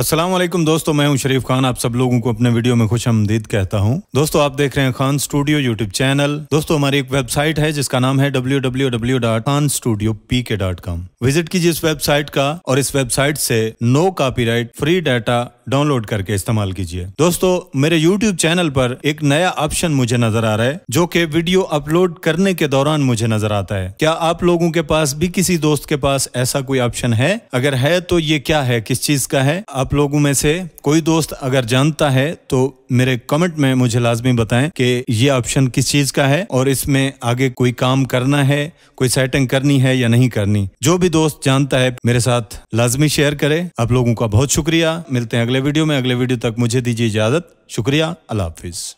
असलम दोस्तों मैं हूं शरीफ खान आप सब लोगों को अपने वीडियो में खुश आमदीद कहता हूं दोस्तों आप देख रहे हैं खान स्टूडियो यूट्यूब चैनल दोस्तों हमारी एक वेबसाइट है जिसका नाम है W W W www.khanstudiopk.com visit कीजिए इस वेबसाइट का और इस वेबसाइट से no right free data download करके इस्तेमाल कीजिए दोस्तों मेरे यूट्यूब चैनल पर एक नया ऑप्शन मुझे नजर आ रहा है जो की वीडियो अपलोड करने के दौरान मुझे नजर आता है क्या आप लोगों के पास भी किसी दोस्त के पास ऐसा कोई ऑप्शन है अगर है तो ये क्या है किस चीज का है आप आप लोगों में से कोई दोस्त अगर जानता है तो मेरे कमेंट में मुझे लाजमी बताएं कि ये ऑप्शन किस चीज़ का है और इसमें आगे कोई काम करना है कोई सेटिंग करनी है या नहीं करनी जो भी दोस्त जानता है मेरे साथ लाजमी शेयर करे आप लोगों का बहुत शुक्रिया मिलते हैं अगले वीडियो में अगले वीडियो तक मुझे दीजिए इजाज़त शुक्रिया अल्लाह हाफिज़